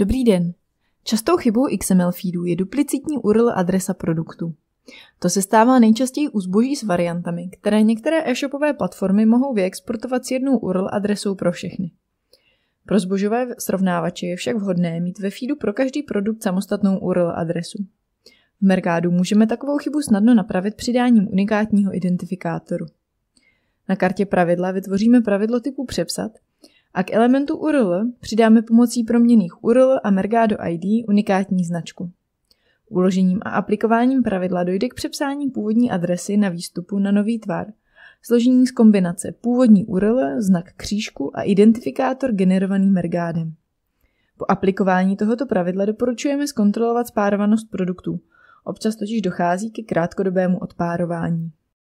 Dobrý den. Častou chybou XML feedu je duplicitní URL adresa produktu. To se stává nejčastěji u zboží s variantami, které některé e-shopové platformy mohou vyexportovat s jednou URL adresou pro všechny. Pro zbožové srovnávače je však vhodné mít ve feedu pro každý produkt samostatnou URL adresu. V Mergádu můžeme takovou chybu snadno napravit přidáním unikátního identifikátoru. Na kartě pravidla vytvoříme pravidlo typu přepsat, a k elementu URL přidáme pomocí proměných URL a Mergado ID unikátní značku. Uložením a aplikováním pravidla dojde k přepsání původní adresy na výstupu na nový tvar, složení z kombinace původní URL, znak křížku a identifikátor generovaný Mergádem. Po aplikování tohoto pravidla doporučujeme zkontrolovat spárovanost produktů. Občas totiž dochází ke krátkodobému odpárování.